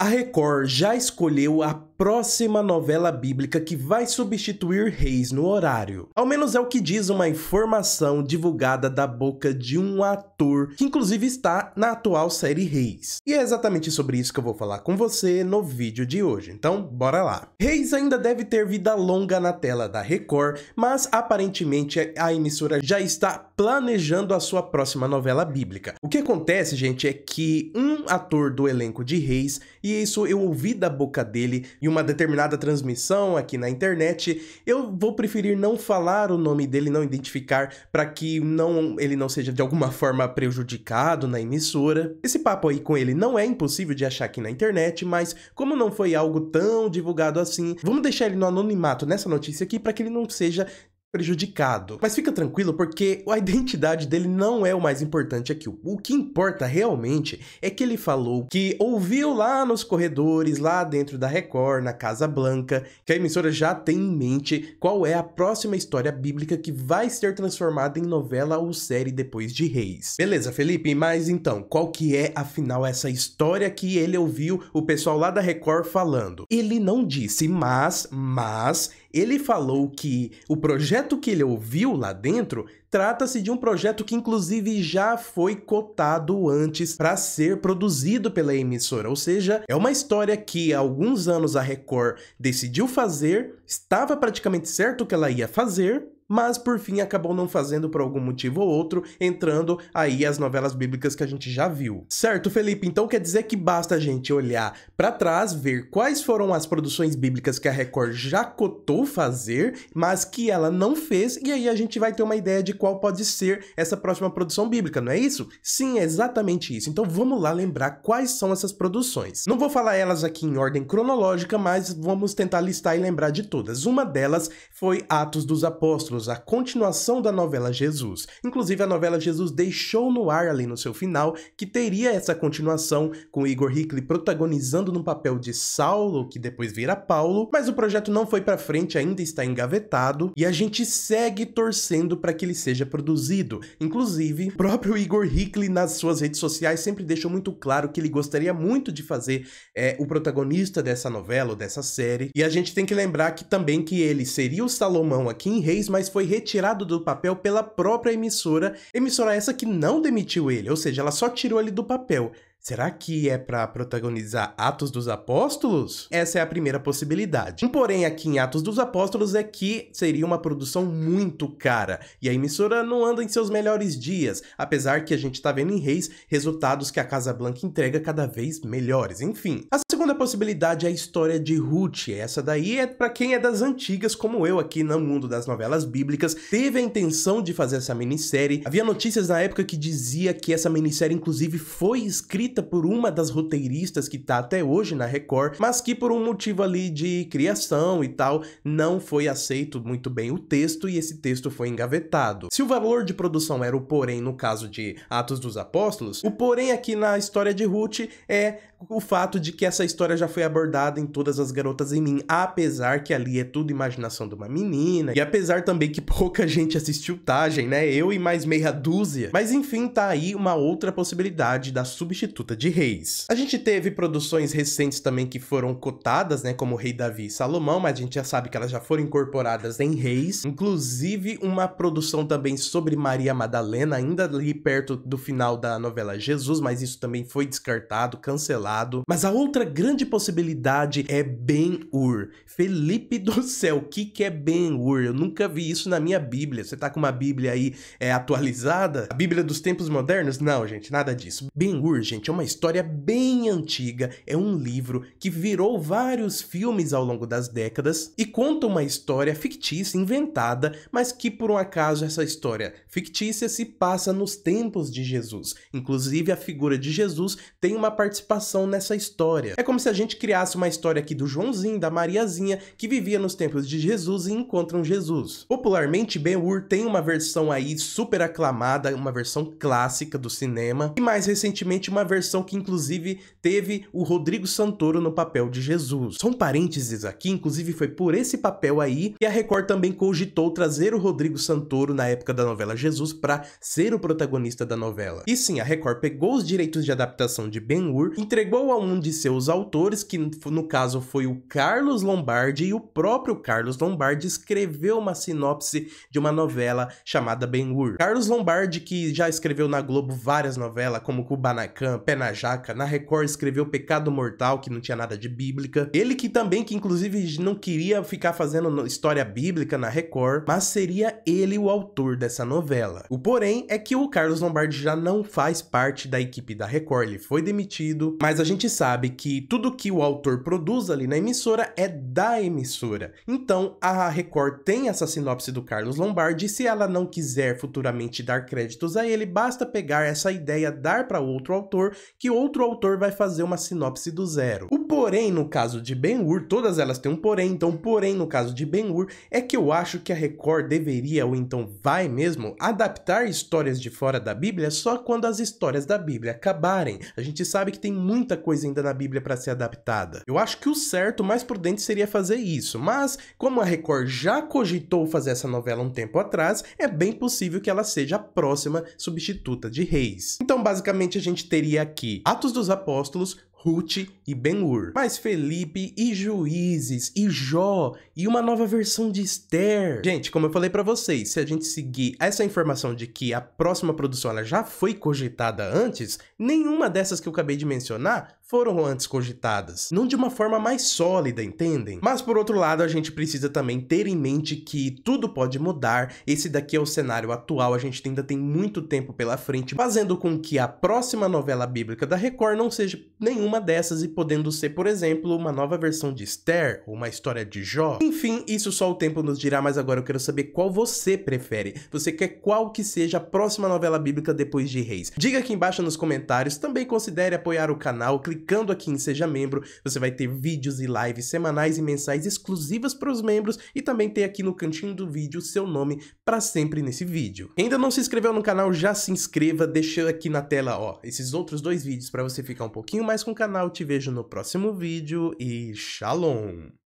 A Record já escolheu a próxima novela bíblica que vai substituir Reis no horário. Ao menos é o que diz uma informação divulgada da boca de um ator que inclusive está na atual série Reis. E é exatamente sobre isso que eu vou falar com você no vídeo de hoje, então bora lá. Reis ainda deve ter vida longa na tela da Record, mas aparentemente a emissora já está planejando a sua próxima novela bíblica. O que acontece, gente, é que um ator do elenco de Reis, e isso eu ouvi da boca dele, e uma determinada transmissão aqui na internet, eu vou preferir não falar o nome dele, não identificar, para que não ele não seja de alguma forma prejudicado na emissora. Esse papo aí com ele não é impossível de achar aqui na internet, mas como não foi algo tão divulgado assim, vamos deixar ele no anonimato nessa notícia aqui para que ele não seja prejudicado. Mas fica tranquilo porque a identidade dele não é o mais importante aqui. O que importa realmente é que ele falou que ouviu lá nos corredores, lá dentro da Record, na Casa Blanca, que a emissora já tem em mente qual é a próxima história bíblica que vai ser transformada em novela ou série depois de Reis. Beleza, Felipe, mas então, qual que é afinal essa história que ele ouviu o pessoal lá da Record falando? Ele não disse, mas, mas ele falou que o projeto que ele ouviu lá dentro trata-se de um projeto que, inclusive, já foi cotado antes para ser produzido pela emissora. Ou seja, é uma história que há alguns anos a Record decidiu fazer, estava praticamente certo que ela ia fazer, mas por fim acabou não fazendo por algum motivo ou outro, entrando aí as novelas bíblicas que a gente já viu. Certo, Felipe, então quer dizer que basta a gente olhar para trás, ver quais foram as produções bíblicas que a Record já cotou fazer, mas que ela não fez, e aí a gente vai ter uma ideia de qual pode ser essa próxima produção bíblica, não é isso? Sim, é exatamente isso. Então vamos lá lembrar quais são essas produções. Não vou falar elas aqui em ordem cronológica, mas vamos tentar listar e lembrar de todas. Uma delas foi Atos dos Apóstolos a continuação da novela Jesus. Inclusive, a novela Jesus deixou no ar ali no seu final que teria essa continuação com Igor Hickley protagonizando no papel de Saulo, que depois vira Paulo, mas o projeto não foi para frente, ainda está engavetado e a gente segue torcendo para que ele seja produzido. Inclusive, o próprio Igor Hickley nas suas redes sociais sempre deixou muito claro que ele gostaria muito de fazer é, o protagonista dessa novela ou dessa série. E a gente tem que lembrar que também que ele seria o Salomão aqui em Reis, mas mas foi retirado do papel pela própria emissora, emissora essa que não demitiu ele, ou seja, ela só tirou ele do papel. Será que é para protagonizar Atos dos Apóstolos? Essa é a primeira possibilidade. Um porém aqui em Atos dos Apóstolos é que seria uma produção muito cara e a emissora não anda em seus melhores dias, apesar que a gente está vendo em Reis resultados que a Casa Blanca entrega cada vez melhores. Enfim, a segunda possibilidade é a história de Ruth. Essa daí é para quem é das antigas, como eu aqui no mundo das novelas bíblicas, teve a intenção de fazer essa minissérie. Havia notícias na época que dizia que essa minissérie inclusive foi escrita escrita por uma das roteiristas que está até hoje na Record, mas que por um motivo ali de criação e tal, não foi aceito muito bem o texto e esse texto foi engavetado. Se o valor de produção era o porém no caso de Atos dos Apóstolos, o porém aqui na história de Ruth é o fato de que essa história já foi abordada em todas as garotas em mim, apesar que ali é tudo imaginação de uma menina, e apesar também que pouca gente assistiu Tagem, né? Eu e mais meia dúzia. Mas enfim, tá aí uma outra possibilidade da substituta de reis. A gente teve produções recentes também que foram cotadas, né, como Rei Davi e Salomão, mas a gente já sabe que elas já foram incorporadas em reis, inclusive uma produção também sobre Maria Madalena, ainda ali perto do final da novela Jesus, mas isso também foi descartado, cancelado mas a outra grande possibilidade é Ben-Hur. Felipe do céu, o que, que é Ben-Hur? Eu nunca vi isso na minha Bíblia. Você tá com uma Bíblia aí é, atualizada? A Bíblia dos tempos modernos? Não, gente, nada disso. Ben-Hur, gente, é uma história bem antiga. É um livro que virou vários filmes ao longo das décadas e conta uma história fictícia, inventada, mas que por um acaso essa história fictícia se passa nos tempos de Jesus. Inclusive, a figura de Jesus tem uma participação nessa história. É como se a gente criasse uma história aqui do Joãozinho, da Mariazinha, que vivia nos tempos de Jesus e encontram Jesus. Popularmente, Ben-Hur tem uma versão aí super aclamada, uma versão clássica do cinema, e mais recentemente uma versão que inclusive teve o Rodrigo Santoro no papel de Jesus. São parênteses aqui, inclusive foi por esse papel aí que a Record também cogitou trazer o Rodrigo Santoro na época da novela Jesus para ser o protagonista da novela. E sim, a Record pegou os direitos de adaptação de Ben-Hur, entregou pegou a um de seus autores, que no caso foi o Carlos Lombardi, e o próprio Carlos Lombardi escreveu uma sinopse de uma novela chamada Ben-Hur. Carlos Lombardi, que já escreveu na Globo várias novelas, como Kubanacan, Pé na Jaca, na Record escreveu Pecado Mortal, que não tinha nada de bíblica. Ele que também, que inclusive não queria ficar fazendo história bíblica na Record, mas seria ele o autor dessa novela. O porém é que o Carlos Lombardi já não faz parte da equipe da Record, ele foi demitido, mas mas a gente sabe que tudo que o autor produz ali na emissora é da emissora. Então, a Record tem essa sinopse do Carlos Lombardi e se ela não quiser futuramente dar créditos a ele, basta pegar essa ideia, dar para outro autor, que outro autor vai fazer uma sinopse do zero. O porém no caso de Ben-Hur, todas elas têm um porém, então porém no caso de Ben-Hur é que eu acho que a Record deveria ou então vai mesmo adaptar histórias de fora da Bíblia só quando as histórias da Bíblia acabarem. A gente sabe que tem muito muita coisa ainda na Bíblia para ser adaptada. Eu acho que o certo, o mais prudente seria fazer isso, mas como a Record já cogitou fazer essa novela um tempo atrás, é bem possível que ela seja a próxima substituta de Reis. Então, basicamente, a gente teria aqui Atos dos Apóstolos, Ruth e Ben-Hur. Mas Felipe e Juízes e Jó e uma nova versão de Esther. Gente, como eu falei para vocês, se a gente seguir essa informação de que a próxima produção ela já foi cogitada antes, nenhuma dessas que eu acabei de mencionar foram antes cogitadas, não de uma forma mais sólida, entendem? Mas por outro lado, a gente precisa também ter em mente que tudo pode mudar. Esse daqui é o cenário atual, a gente ainda tem muito tempo pela frente, fazendo com que a próxima novela bíblica da Record não seja nenhum uma dessas e podendo ser, por exemplo, uma nova versão de Esther ou uma história de Jó. Enfim, isso só o tempo nos dirá, mas agora eu quero saber qual você prefere. Você quer qual que seja a próxima novela bíblica depois de Reis? Diga aqui embaixo nos comentários, também considere apoiar o canal clicando aqui em Seja Membro, você vai ter vídeos e lives semanais e mensais exclusivas para os membros e também tem aqui no cantinho do vídeo seu nome para sempre nesse vídeo. Ainda não se inscreveu no canal? Já se inscreva, deixa aqui na tela ó, esses outros dois vídeos para você ficar um pouquinho mais com canal, te vejo no próximo vídeo e Shalom!